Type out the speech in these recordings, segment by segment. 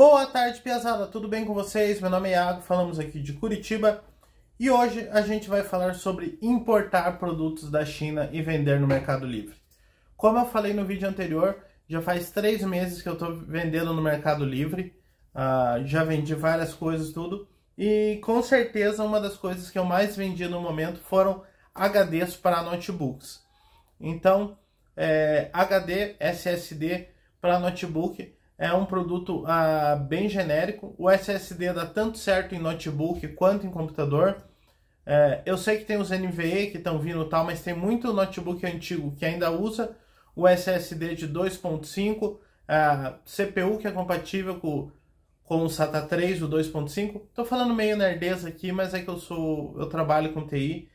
Boa tarde, Piazada! Tudo bem com vocês? Meu nome é Iago, falamos aqui de Curitiba e hoje a gente vai falar sobre importar produtos da China e vender no Mercado Livre. Como eu falei no vídeo anterior, já faz três meses que eu estou vendendo no Mercado Livre, uh, já vendi várias coisas, tudo, e com certeza uma das coisas que eu mais vendi no momento foram HDs para notebooks. Então, é, HD, SSD para notebook é um produto ah, bem genérico. O SSD dá tanto certo em notebook quanto em computador. É, eu sei que tem os NVE que estão vindo tal, mas tem muito notebook antigo que ainda usa o SSD de 2.5, a CPU que é compatível com, com o SATA 3, o 2.5. Estou falando meio nerdez aqui, mas é que eu sou, eu trabalho com TI.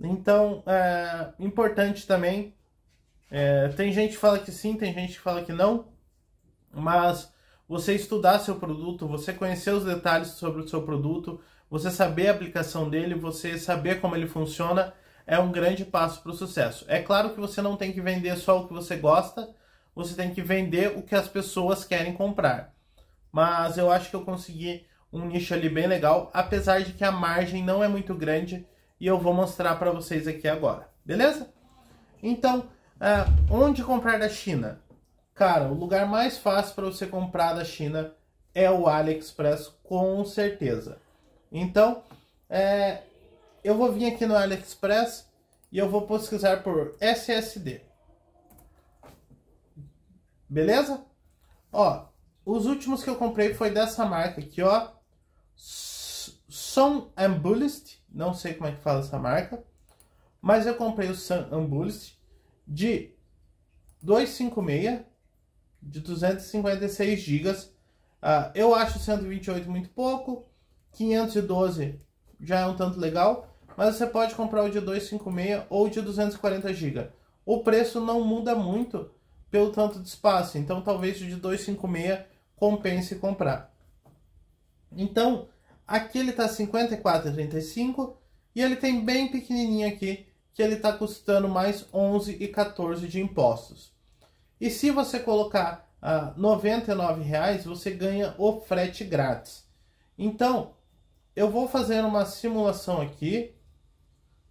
Então, é importante também. É, tem gente que fala que sim, tem gente que fala que não mas você estudar seu produto, você conhecer os detalhes sobre o seu produto, você saber a aplicação dele, você saber como ele funciona, é um grande passo para o sucesso. É claro que você não tem que vender só o que você gosta, você tem que vender o que as pessoas querem comprar. Mas eu acho que eu consegui um nicho ali bem legal, apesar de que a margem não é muito grande e eu vou mostrar para vocês aqui agora, beleza? Então, uh, onde comprar da China? Cara, o lugar mais fácil para você comprar da China é o AliExpress, com certeza. Então, é, eu vou vir aqui no AliExpress e eu vou pesquisar por SSD. Beleza? Ó, os últimos que eu comprei foi dessa marca aqui, ó. Son Ambulist, não sei como é que fala essa marca, mas eu comprei o Son Ambulist de 256 de 256 GB. Uh, eu acho 128 muito pouco, 512 já é um tanto legal, mas você pode comprar o de 256 ou de 240 GB. O preço não muda muito pelo tanto de espaço, então talvez o de 256 compense comprar. Então, aqui ele está 54,35 e ele tem bem pequenininho aqui, que ele está custando mais 11 e de impostos. E se você colocar ah, R$99, você ganha o frete grátis. Então, eu vou fazer uma simulação aqui.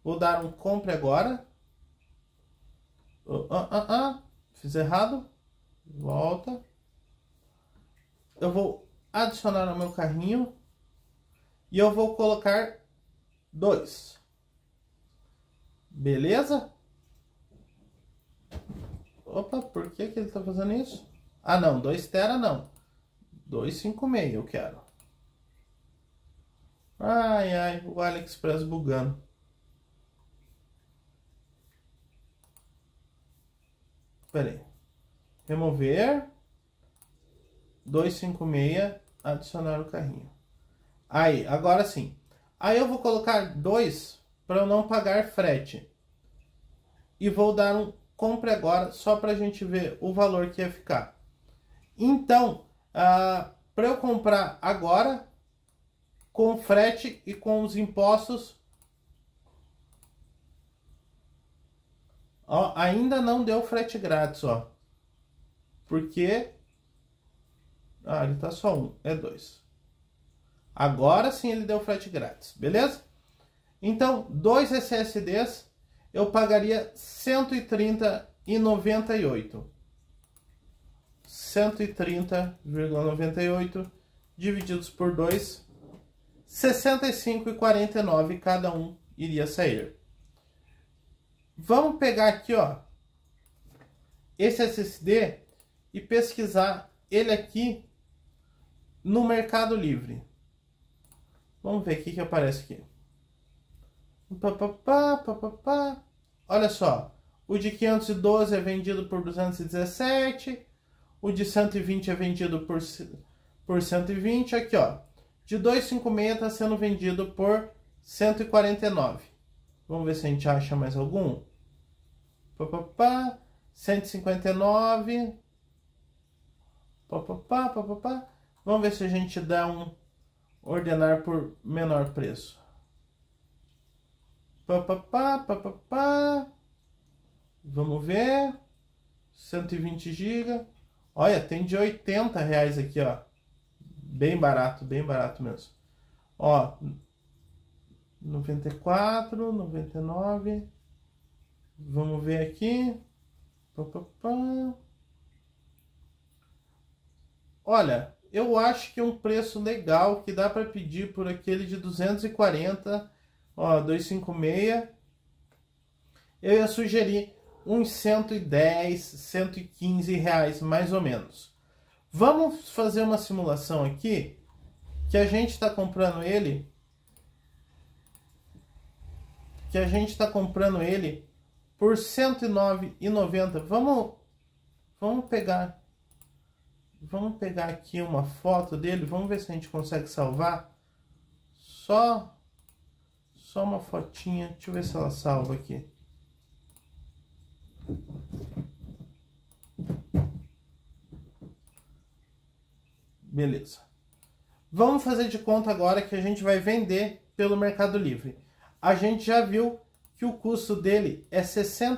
Vou dar um compre agora. Uh, uh, uh, Fiz errado. Volta. Eu vou adicionar no meu carrinho. E eu vou colocar dois. Beleza? Opa, por que, que ele está fazendo isso? Ah, não, 2 tera não. 256 eu quero. Ai, ai, o AliExpress bugando. Pera aí. Remover. 256. Adicionar o carrinho. Aí, agora sim. Aí eu vou colocar dois para eu não pagar frete. E vou dar um compre agora só para a gente ver o valor que ia ficar. Então, ah, para eu comprar agora, com frete e com os impostos, ó, ainda não deu frete grátis, ó. Porque, ah, ele tá só um, é dois. Agora sim ele deu frete grátis, beleza? Então, dois SSDs eu pagaria 130,98. 130,98 divididos por 2, 65,49 cada um iria sair. Vamos pegar aqui, ó, esse SSD e pesquisar ele aqui no Mercado Livre. Vamos ver o que, que aparece aqui. Pá, pá, pá, pá, pá, pá. Olha só, o de 512 é vendido por 217, o de 120 é vendido por, por 120, aqui ó, de 256 está sendo vendido por 149. Vamos ver se a gente acha mais algum. Pá, pá, pá. 159. Pá, pá, pá, pá, pá, pá. Vamos ver se a gente dá um ordenar por menor preço. Pá, pá, pá, pá, pá, pá. Vamos ver. 120 GB. Olha, tem de 80 reais aqui, ó. Bem barato, bem barato mesmo. Ó, 94, 99. Vamos ver aqui. Pá, pá, pá. Olha, eu acho que é um preço legal que dá para pedir por aquele de 240 Ó, 256. Eu ia sugerir uns 110, 115 reais mais ou menos. Vamos fazer uma simulação aqui que a gente está comprando ele que a gente está comprando ele por 109,90. Vamos vamos pegar vamos pegar aqui uma foto dele, vamos ver se a gente consegue salvar só só uma fotinha. Deixa eu ver se ela salva aqui. Beleza. Vamos fazer de conta agora que a gente vai vender pelo Mercado Livre. A gente já viu que o custo dele é R$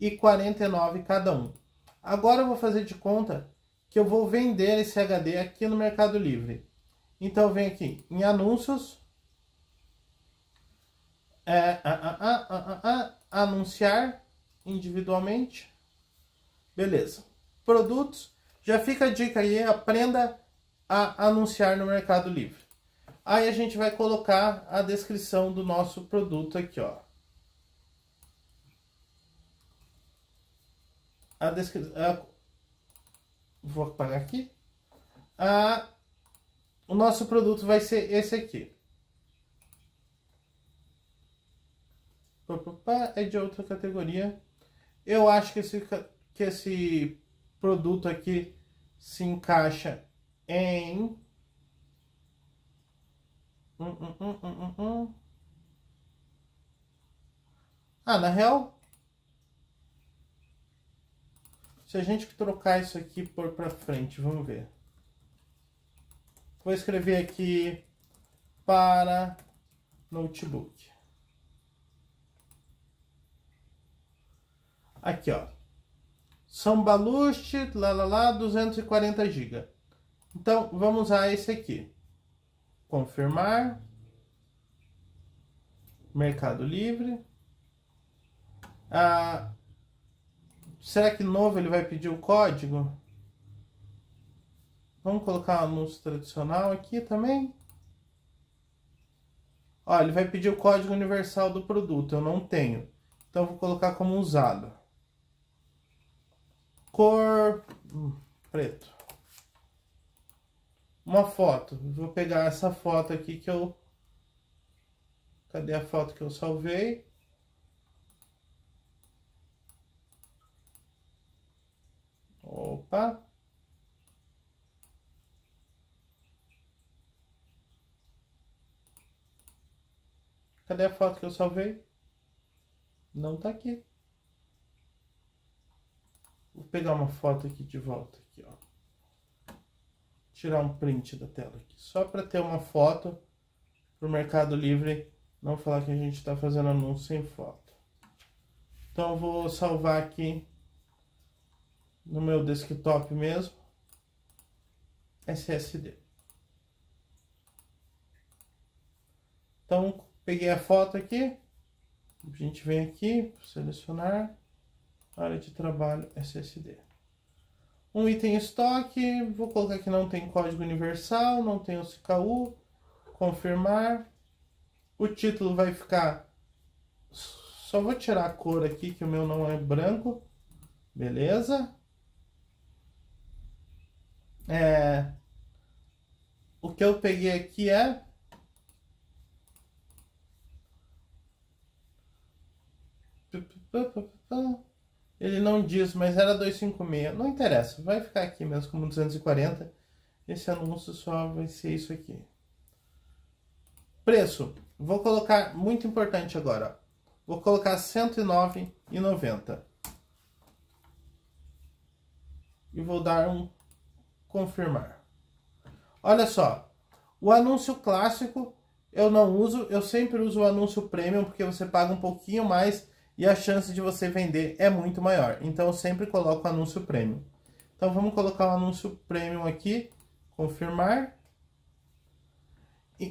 e cada um. Agora eu vou fazer de conta que eu vou vender esse HD aqui no Mercado Livre. Então eu venho aqui em anúncios, é, ah, ah, ah, anunciar individualmente. Beleza. Produtos. Já fica a dica aí, aprenda a anunciar no Mercado Livre. Aí a gente vai colocar a descrição do nosso produto aqui, ó. A descrição... Vou apagar aqui. A... O nosso produto vai ser esse aqui. é de outra categoria. Eu acho que esse, que esse produto aqui se encaixa em. Hum, hum, hum, ah, na real. Se a gente trocar isso aqui por pra frente, vamos ver. Vou escrever aqui para notebook. Aqui, ó. São Baluste, lá, lá, lá, 240 GB. Então, vamos usar esse aqui. Confirmar. Mercado Livre. Ah, será que novo ele vai pedir o código? Vamos colocar o anúncio tradicional aqui também. Olha, ele vai pedir o código universal do produto, eu não tenho. Então, vou colocar como usado cor preto. Uma foto. Vou pegar essa foto aqui que eu... Cadê a foto que eu salvei? Opa! Cadê a foto que eu salvei? Não tá aqui. Vou pegar uma foto aqui de volta, aqui, ó. Tirar um print da tela aqui, só para ter uma foto para o Mercado Livre não falar que a gente está fazendo anúncio sem foto. Então vou salvar aqui no meu desktop mesmo, SSD. Então peguei a foto aqui, a gente vem aqui, selecionar, área de trabalho SSD. Um item estoque, vou colocar que não tem código universal, não tem o CKU, confirmar. O título vai ficar, só vou tirar a cor aqui que o meu não é branco, beleza? É, o que eu peguei aqui é ele não diz, mas era 256. Não interessa, vai ficar aqui mesmo como 240. Esse anúncio só vai ser isso aqui. Preço. Vou colocar, muito importante agora, vou colocar 109,90. E vou dar um confirmar. Olha só, o anúncio clássico eu não uso, eu sempre uso o anúncio premium porque você paga um pouquinho mais e a chance de você vender é muito maior. Então eu sempre coloco o anúncio premium. Então vamos colocar o anúncio premium aqui, confirmar.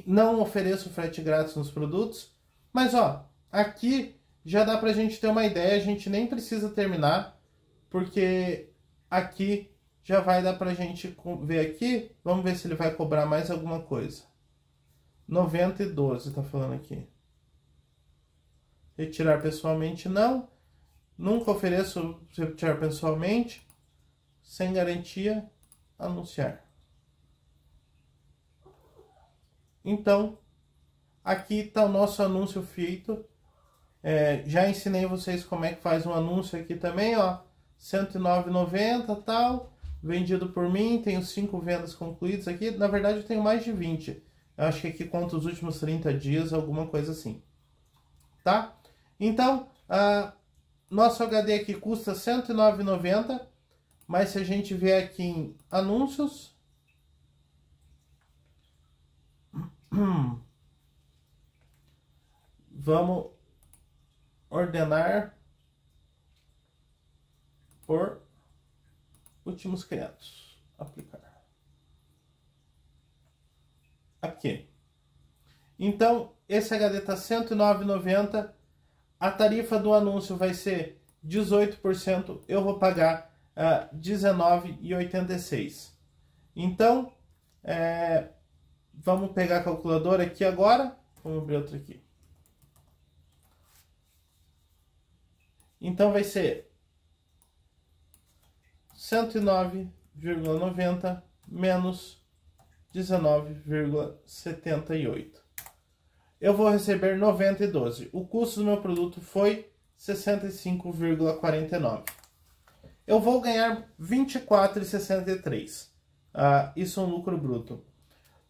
Não ofereço frete grátis nos produtos, mas ó, aqui já dá pra gente ter uma ideia, a gente nem precisa terminar, porque aqui já vai dar pra gente ver aqui, vamos ver se ele vai cobrar mais alguma coisa. 90 e 12 tá falando aqui. Retirar pessoalmente, não. Nunca ofereço retirar pessoalmente. Sem garantia, anunciar. Então, aqui está o nosso anúncio feito. É, já ensinei vocês como é que faz um anúncio aqui também, ó. 109,90 tal, vendido por mim, tenho cinco vendas concluídas aqui. Na verdade, eu tenho mais de 20. Eu acho que aqui conta os últimos 30 dias, alguma coisa assim. Tá? Então, a, nosso HD aqui custa R$ 109,90, mas se a gente vier aqui em anúncios, vamos ordenar por últimos criados. Aplicar. Aqui. Então, esse HD está R$ 109,90 a tarifa do anúncio vai ser 18%, eu vou pagar uh, ah, 19,86. Então, é, vamos pegar a calculadora aqui agora. Vamos abrir outra aqui. Então vai ser 109,90 menos 19,78 eu vou receber 90,12. O custo do meu produto foi 65,49. Eu vou ganhar 24,63. Ah, isso é um lucro bruto.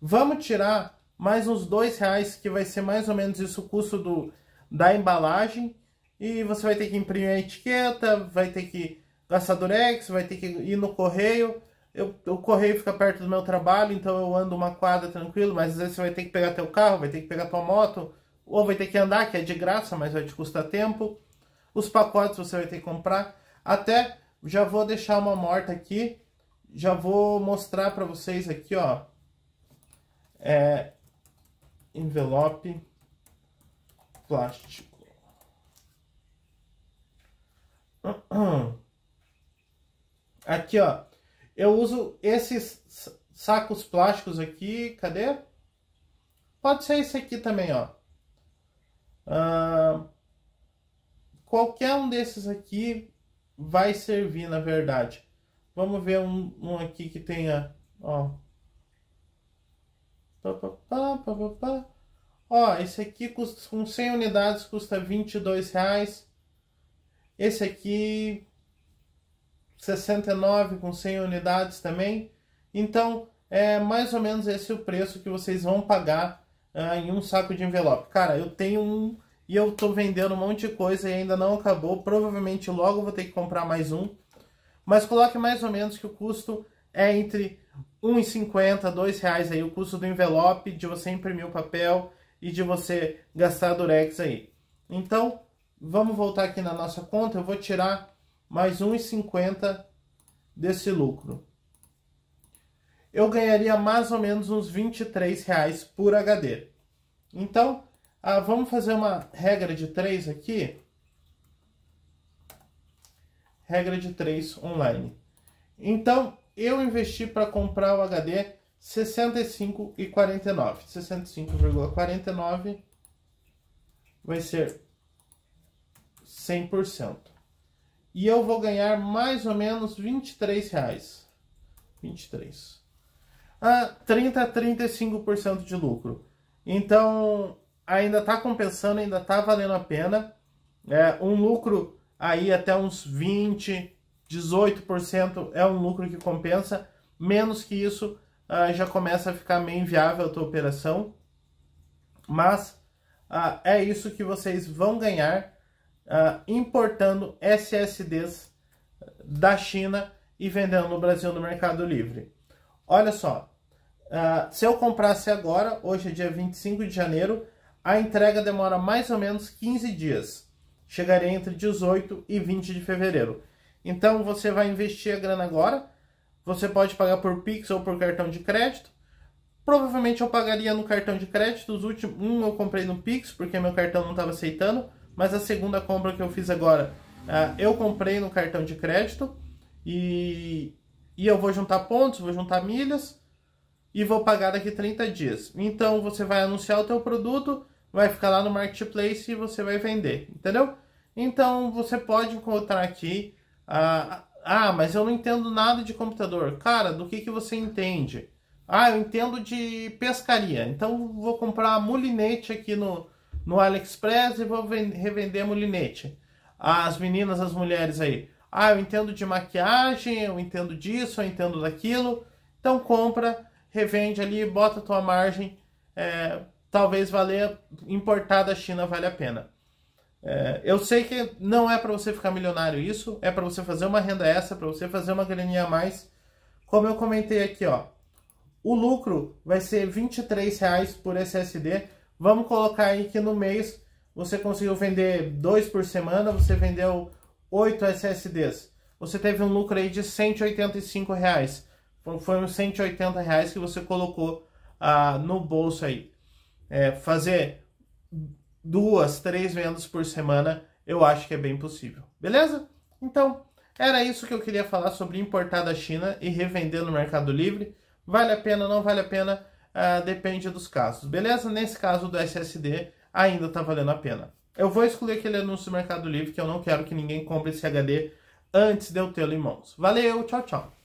Vamos tirar mais uns dois reais, que vai ser mais ou menos isso o custo do, da embalagem. E você vai ter que imprimir a etiqueta, vai ter que gastar durex, vai ter que ir no correio eu, o correio fica perto do meu trabalho, então eu ando uma quadra tranquilo, mas às vezes você vai ter que pegar teu carro, vai ter que pegar tua moto, ou vai ter que andar, que é de graça, mas vai te custar tempo. Os pacotes você vai ter que comprar. Até já vou deixar uma morta aqui, já vou mostrar para vocês aqui, ó. É, envelope plástico. Aqui, ó, eu uso esses sacos plásticos aqui. Cadê? Pode ser esse aqui também, ó. qualquer um desses aqui vai servir, na verdade. Vamos ver um, um aqui que tenha, ó. Pá, pá, pá, pá, pá. Ó, esse aqui custa, com 100 unidades custa 22 reais. Esse aqui 69 com 100 unidades também. Então, é mais ou menos esse o preço que vocês vão pagar uh, em um saco de envelope. Cara, eu tenho um e eu tô vendendo um monte de coisa e ainda não acabou. Provavelmente logo vou ter que comprar mais um. Mas coloque mais ou menos que o custo é entre R$ 1,50, R$ reais aí, o custo do envelope, de você imprimir o papel e de você gastar durex aí. Então, vamos voltar aqui na nossa conta, eu vou tirar mais 1,50 desse lucro. Eu ganharia mais ou menos uns 23 reais por HD. Então, ah, vamos fazer uma regra de 3 aqui. Regra de 3 online. Então, eu investi para comprar o HD 65,49. 65,49 vai ser 100% e eu vou ganhar mais ou menos 23 reais. 23. Ah, 30 a 35% de lucro. Então, ainda está compensando, ainda está valendo a pena. É, um lucro aí até uns 20, 18% é um lucro que compensa. Menos que isso, ah, já começa a ficar meio inviável a tua operação. Mas ah, é isso que vocês vão ganhar uh, importando SSDs da China e vendendo no Brasil no Mercado Livre. Olha só, uh, se eu comprasse agora, hoje é dia 25 de janeiro, a entrega demora mais ou menos 15 dias. Chegaria entre 18 e 20 de fevereiro. Então você vai investir a grana agora, você pode pagar por Pix ou por cartão de crédito. Provavelmente eu pagaria no cartão de crédito, os últimos, um eu comprei no Pix porque meu cartão não estava aceitando mas a segunda compra que eu fiz agora, uh, eu comprei no cartão de crédito e, e eu vou juntar pontos, vou juntar milhas e vou pagar daqui 30 dias. Então você vai anunciar o teu produto, vai ficar lá no marketplace e você vai vender, entendeu? Então você pode encontrar aqui uh, ah, mas eu não entendo nada de computador. Cara, do que, que você entende? Ah, eu entendo de pescaria. Então vou comprar mulinete aqui no, no AliExpress e vou revender mulinete. As meninas, as mulheres aí. Ah, eu entendo de maquiagem, eu entendo disso, eu entendo daquilo. Então compra, revende ali, bota tua margem. É, talvez valer importar da China vale a pena. É, eu sei que não é para você ficar milionário isso, é para você fazer uma renda essa, para você fazer uma graninha a mais. Como eu comentei aqui, ó, o lucro vai ser R$ 23 por SSD. Vamos colocar aí que no mês você conseguiu vender dois por semana, você vendeu 8 SSDs. Você teve um lucro aí de 185 reais. Foi uns 180 reais que você colocou ah, no bolso aí. É, fazer duas, três vendas por semana, eu acho que é bem possível. Beleza? Então, era isso que eu queria falar sobre importar da China e revender no Mercado Livre. Vale a pena, não vale a pena? Ah, depende dos casos, beleza? Nesse caso do SSD, ainda está valendo a pena. Eu vou excluir aquele anúncio do Mercado Livre, que eu não quero que ninguém compre esse HD antes de eu tê-lo em mãos. Valeu, tchau, tchau!